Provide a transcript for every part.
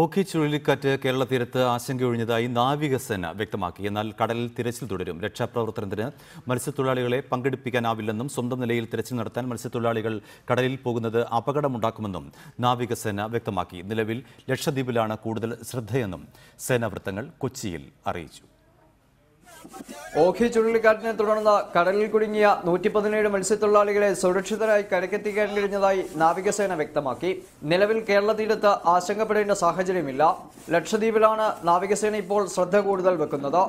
ഓഖി ചുഴലിക്കാറ്റ് കേരള തീരത്ത് ആശങ്കയൊഴിഞ്ഞതായി നാവികസേന വ്യക്തമാക്കി എന്നാൽ കടലിൽ തിരച്ചിൽ തുടരും രക്ഷാപ്രവർത്തനത്തിന് മത്സ്യത്തൊഴിലാളികളെ പങ്കെടുപ്പിക്കാനാവില്ലെന്നും സ്വന്തം നിലയിൽ തിരച്ചിൽ നടത്താൻ മത്സ്യത്തൊഴിലാളികൾ കടലിൽ പോകുന്നത് അപകടമുണ്ടാക്കുമെന്നും നാവികസേന വ്യക്തമാക്കി നിലവിൽ ലക്ഷദ്വീപിലാണ് കൂടുതൽ ശ്രദ്ധയെന്നും സേനാവൃത്തങ്ങൾ കൊച്ചിയിൽ അറിയിച്ചു ഓഖി ചുഴലിക്കാറ്റിനെ തുടർന്ന് കടലിൽ കുടുങ്ങിയ നൂറ്റി പതിനേഴ് മത്സ്യത്തൊഴിലാളികളെ സുരക്ഷിതരായി കരക്കെത്തിക്കാൻ കഴിഞ്ഞതായി നാവികസേന വ്യക്തമാക്കി നിലവിൽ കേരള തീരത്ത് ആശങ്കപ്പെടേണ്ട സാഹചര്യമില്ല ലക്ഷദ്വീപിലാണ് നാവികസേന ഇപ്പോൾ ശ്രദ്ധ കൂടുതൽ വെക്കുന്നത്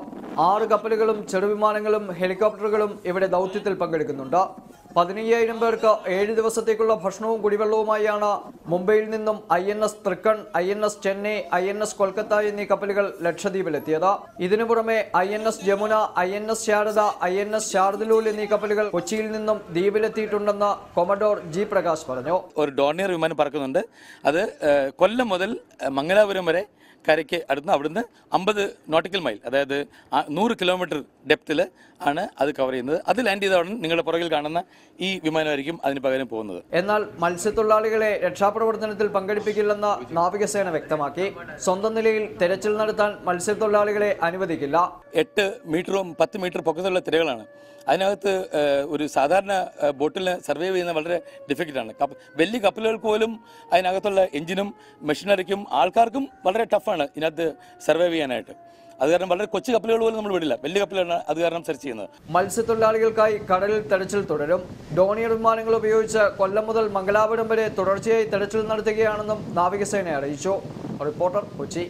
ആറ് കപ്പലുകളും ചെറുവിമാനങ്ങളും ഹെലികോപ്റ്ററുകളും ഇവിടെ ദൗത്യത്തിൽ പങ്കെടുക്കുന്നുണ്ട് പതിനയ്യായിരം പേർക്ക് ഏഴ് ദിവസത്തേക്കുള്ള ഭക്ഷണവും കുടിവെള്ളവുമായാണ് മുംബൈയിൽ നിന്നും ഐ എൻ എസ് തൃക്കൺ I N S Chennai I N S Kolkata എന്നീ കപ്പലുകൾ ലക്ഷദ്വീപിലെത്തിയത് ഇതിനു പുറമെ I N S Jamuna I N S Sharda I N S ശാരദലൂൽ എന്നീ കപ്പലുകൾ കൊച്ചിയിൽ നിന്നും ദ്വീപിലെത്തിയിട്ടുണ്ടെന്ന് കൊമഡോർ ജി പ്രകാശ് പറഞ്ഞു ഒരു ഡോണിയർ വിമാനം പറക്കുന്നുണ്ട് അത് കൊല്ലം മുതൽ മംഗലാപുരം വരെ കരയ്ക്ക് അടുത്ത് അവിടുന്ന് അമ്പത് നോട്ടിക്കൽ മൈൽ അതായത് നൂറ് കിലോമീറ്റർ ഡെപ്തിൽ ആണ് അത് കവർ ചെയ്യുന്നത് അത് ലാൻഡ് ചെയ്ത ഉടൻ നിങ്ങളുടെ പുറകിൽ കാണുന്ന ഈ വിമാനമായിരിക്കും അതിന് പകരം പോകുന്നത് എന്നാൽ മത്സ്യത്തൊഴിലാളികളെ രക്ഷാപ്രവർത്തനത്തിൽ പങ്കെടുപ്പിക്കില്ലെന്ന നാവികസേന വ്യക്തമാക്കി സ്വന്തം നിലയിൽ തെരച്ചിൽ നടത്താൻ മത്സ്യത്തൊഴിലാളികളെ അനുവദിക്കില്ല എട്ട് മീറ്ററും പത്ത് മീറ്റർ പൊക്കത്തുള്ള തിരകളാണ് അതിനകത്ത് ഒരു സാധാരണ ബോട്ടിലിനെ സർവൈവ് ചെയ്യുന്നത് വളരെ ഡിഫിക്കൽട്ടാണ് വലിയ കപ്പലുകൾക്ക് പോലും അതിനകത്തുള്ള എഞ്ചിനും മെഷീനറിക്കും ആൾക്കാർക്കും വളരെ ടഫാണ് ടഫാണ് ഇതിനകത്ത് സർവൈവ് ചെയ്യാനായിട്ട് അത് കാരണം വളരെ കൊച്ചു കപ്പലുകൾ പോലും നമ്മൾ വിടില്ല വലിയ കപ്പലാണ് അത് കാരണം സെർച്ച് ചെയ്യുന്നത് മത്സ്യത്തൊഴിലാളികൾക്കായി കടലിൽ തെരച്ചിൽ തുടരും ഡോണിയർ വിമാനങ്ങൾ ഉപയോഗിച്ച് കൊല്ലം മുതൽ മംഗലാപുരം വരെ തുടർച്ചയായി തെരച്ചിൽ നടത്തുകയാണെന്നും നാവികസേന അറിയിച്ചു റിപ്പോർട്ടർ കൊച്ചി